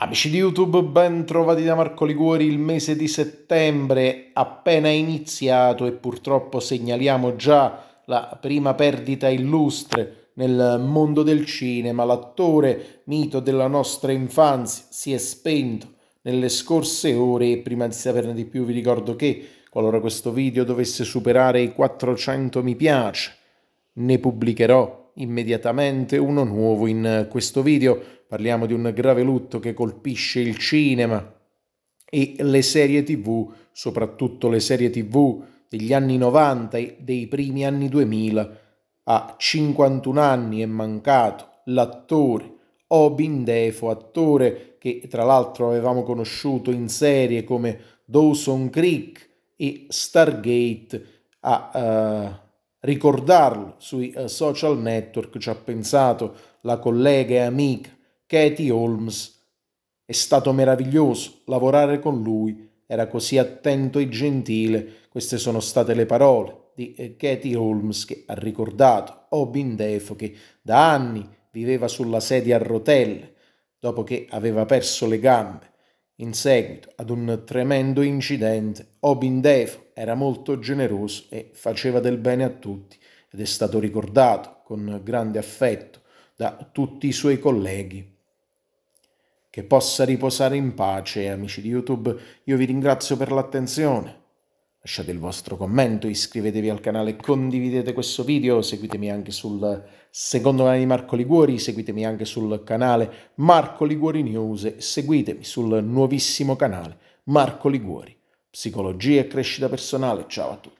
Amici di YouTube, ben trovati da Marco Liguori. Il mese di settembre appena iniziato e purtroppo segnaliamo già la prima perdita illustre nel mondo del cinema. L'attore mito della nostra infanzia si è spento nelle scorse ore e prima di saperne di più vi ricordo che qualora questo video dovesse superare i 400 mi piace, ne pubblicherò immediatamente uno nuovo in questo video. Parliamo di un grave lutto che colpisce il cinema e le serie tv, soprattutto le serie tv degli anni 90 e dei primi anni 2000. A 51 anni è mancato l'attore Obin Defo, attore che tra l'altro avevamo conosciuto in serie come Dawson Creek e Stargate. A, uh, ricordarlo sui eh, social network, ci ha pensato la collega e amica Katie Holmes. È stato meraviglioso lavorare con lui, era così attento e gentile. Queste sono state le parole di eh, Katie Holmes che ha ricordato Obin Defo che da anni viveva sulla sedia a rotelle dopo che aveva perso le gambe in seguito ad un tremendo incidente. Obin Defo era molto generoso e faceva del bene a tutti ed è stato ricordato con grande affetto da tutti i suoi colleghi. Che possa riposare in pace, amici di YouTube, io vi ringrazio per l'attenzione. Lasciate il vostro commento, iscrivetevi al canale, condividete questo video, seguitemi anche sul secondo canale di Marco Liguori, seguitemi anche sul canale Marco Liguori News seguitemi sul nuovissimo canale Marco Liguori psicologia e crescita personale. Ciao a tutti.